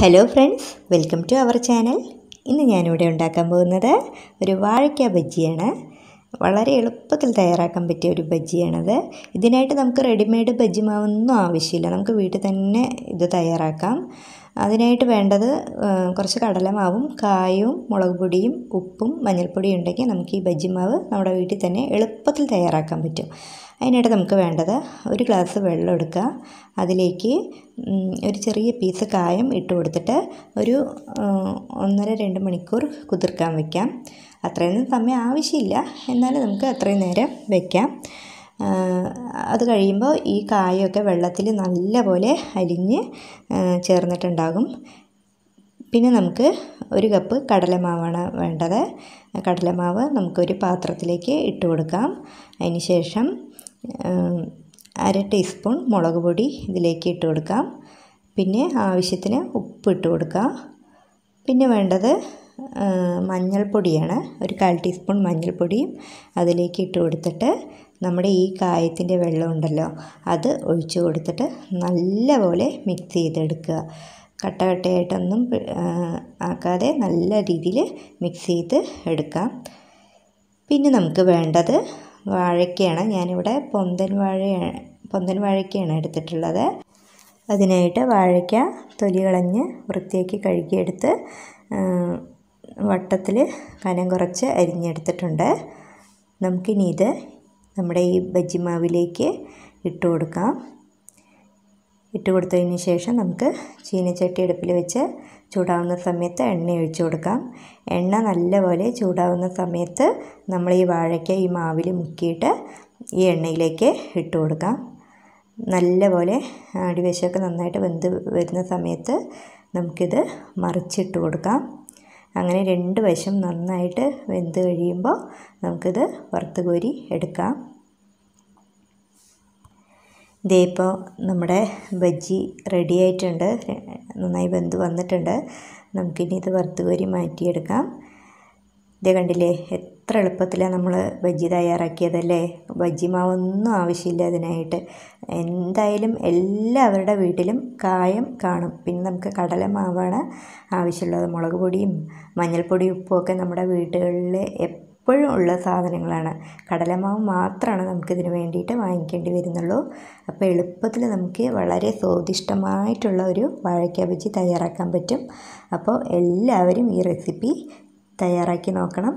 hello friends welcome to our channel ഇന്ന് ഞാനിവിടെ ഉണ്ടാക്കാൻ പോകുന്നത് ഒരു വാഴയ്ക്ക ബജ്ജിയാണ് വളരെ എളുപ്പത്തിൽ തയ്യാറാക്കാൻ പറ്റിയ ഒരു ബജ്ജിയാണത് ഇതിനായിട്ട് നമുക്ക് റെഡിമെയ്ഡ് ബജ്ജി മാവൊന്നും ആവശ്യമില്ല നമുക്ക് വീട്ടിൽ തന്നെ ഇത് തയ്യാറാക്കാം അതിനായിട്ട് വേണ്ടത് കുറച്ച് കടലമാവും കായവും മുളക് പൊടിയും ഉപ്പും മഞ്ഞൾപ്പൊടിയും ഉണ്ടെങ്കിൽ നമുക്ക് ഈ ബജ്ജി മാവ് നമ്മുടെ വീട്ടിൽ തന്നെ എളുപ്പത്തിൽ തയ്യാറാക്കാൻ പറ്റും അതിനായിട്ട് നമുക്ക് വേണ്ടത് ഒരു ഗ്ലാസ് വെള്ളം എടുക്കുക അതിലേക്ക് ഒരു ചെറിയ പീസ് കായം ഇട്ട് കൊടുത്തിട്ട് ഒരു ഒന്നര രണ്ട് മണിക്കൂർ കുതിർക്കാൻ വയ്ക്കാം അത്രയൊന്നും സമയം ആവശ്യമില്ല എന്നാലും നമുക്ക് അത്രയും നേരം വയ്ക്കാം അത് കഴിയുമ്പോൾ ഈ കായൊക്കെ വെള്ളത്തിൽ നല്ലപോലെ അലിഞ്ഞ് ചേർന്നിട്ടുണ്ടാകും പിന്നെ നമുക്ക് ഒരു കപ്പ് കടലമാവാണ് വേണ്ടത് കടലമാവ് നമുക്കൊരു പാത്രത്തിലേക്ക് ഇട്ട് കൊടുക്കാം അതിന് ശേഷം അര ടീസ്പൂൺ മുളക് പൊടി ഇതിലേക്ക് ഇട്ട് കൊടുക്കാം പിന്നെ ആവശ്യത്തിന് ഉപ്പ് ഇട്ട് കൊടുക്കാം പിന്നെ വേണ്ടത് മഞ്ഞൾപ്പൊടിയാണ് ഒരു കാൽ ടീസ്പൂൺ മഞ്ഞൾപ്പൊടിയും അതിലേക്ക് ഇട്ട് കൊടുത്തിട്ട് നമ്മുടെ ഈ കായത്തിൻ്റെ വെള്ളമുണ്ടല്ലോ അത് ഒഴിച്ചു കൊടുത്തിട്ട് നല്ലപോലെ മിക്സ് ചെയ്തെടുക്കുക കട്ട കട്ടയായിട്ടൊന്നും ആക്കാതെ നല്ല രീതിയിൽ മിക്സ് ചെയ്ത് എടുക്കാം പിന്നെ നമുക്ക് വേണ്ടത് വാഴയ്ക്കയാണ് ഞാനിവിടെ പൊന്തൻ വാഴ പൊന്തൻ വാഴയ്ക്കയാണ് എടുത്തിട്ടുള്ളത് അതിനായിട്ട് വാഴയ്ക്ക തൊലി കളഞ്ഞ് വൃത്തിയാക്കി കഴുകിയെടുത്ത് വട്ടത്തിൽ കനം കുറച്ച് അരിഞ്ഞെടുത്തിട്ടുണ്ട് നമുക്കിനി ഇത് നമ്മുടെ ഈ ബജ്ജിമാവിലേക്ക് ഇട്ട് കൊടുക്കാം ഇട്ട് കൊടുത്തതിന് ശേഷം നമുക്ക് ചീനച്ചട്ടി അടുപ്പിൽ വെച്ച് ചൂടാവുന്ന സമയത്ത് എണ്ണ ഒഴിച്ചു കൊടുക്കാം എണ്ണ നല്ലപോലെ ചൂടാവുന്ന സമയത്ത് നമ്മൾ ഈ വാഴയ്ക്ക ഈ മാവിൽ മുക്കിയിട്ട് ഈ എണ്ണയിലേക്ക് ഇട്ട് കൊടുക്കാം നല്ലപോലെ അടിവശമൊക്കെ നന്നായിട്ട് വെന്ത് വരുന്ന സമയത്ത് നമുക്കിത് മറിച്ചിട്ട് കൊടുക്കാം അങ്ങനെ രണ്ട് വശം നന്നായിട്ട് വെന്ത് കഴിയുമ്പോൾ നമുക്കിത് വറുത്ത് കോരി എടുക്കാം ഇതേപ്പോൾ ഇപ്പോൾ നമ്മുടെ ബജ്ജി റെഡി ആയിട്ടുണ്ട് നന്നായി വെന്ത് വന്നിട്ടുണ്ട് നമുക്കിനി ഇത് വറുത്ത് കോരി മാറ്റിയെടുക്കാം ഇതേ കണ്ടില്ലേ എത്ര എളുപ്പത്തിലാണ് നമ്മൾ ബജ്ജി തയ്യാറാക്കിയതല്ലേ ബജ്ജി മാവൊന്നും ആവശ്യമില്ല അതിനായിട്ട് എന്തായാലും എല്ലാവരുടെ വീട്ടിലും കായം കാണും പിന്നെ നമുക്ക് കടലമാവാണ് ആവശ്യമുള്ളത് മുളക് പൊടിയും മഞ്ഞൾപ്പൊടി ഉപ്പുമൊക്കെ നമ്മുടെ വീടുകളിൽ എപ്പോഴും ഉള്ള സാധനങ്ങളാണ് കടലമാവ് മാത്രമാണ് നമുക്കിതിന് വേണ്ടിയിട്ട് വാങ്ങിക്കേണ്ടി വരുന്നുള്ളൂ അപ്പോൾ എളുപ്പത്തിൽ നമുക്ക് വളരെ സ്വാദിഷ്ടമായിട്ടുള്ള ഒരു വാഴയ്ക്ക ബജ്ജി തയ്യാറാക്കാൻ പറ്റും അപ്പോൾ എല്ലാവരും ഈ റെസിപ്പി തയ്യാറാക്കി നോക്കണം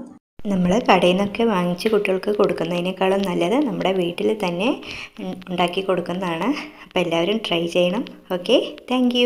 നമ്മൾ കടയിൽ നിന്നൊക്കെ വാങ്ങിച്ച് കുട്ടികൾക്ക് കൊടുക്കുന്നതിനേക്കാളും നല്ലത് നമ്മുടെ വീട്ടിൽ തന്നെ ഉണ്ടാക്കി കൊടുക്കുന്നതാണ് അപ്പോൾ എല്ലാവരും ട്രൈ ചെയ്യണം ഓക്കെ താങ്ക്